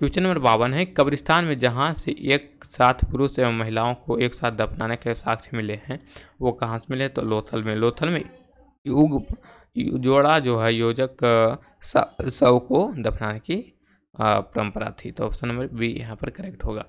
question number बावन है कब्रिस्तान में जहाँ से एक साथ पुरुष एवं महिलाओं को एक साथ दफनाने के साक्ष्य मिले हैं वो कहाँ से मिले तो लोथल में लोथल में युग जोड़ा जो है योजक शव को दफनाने की परंपरा थी तो ऑप्शन नंबर बी यहाँ पर करेक्ट होगा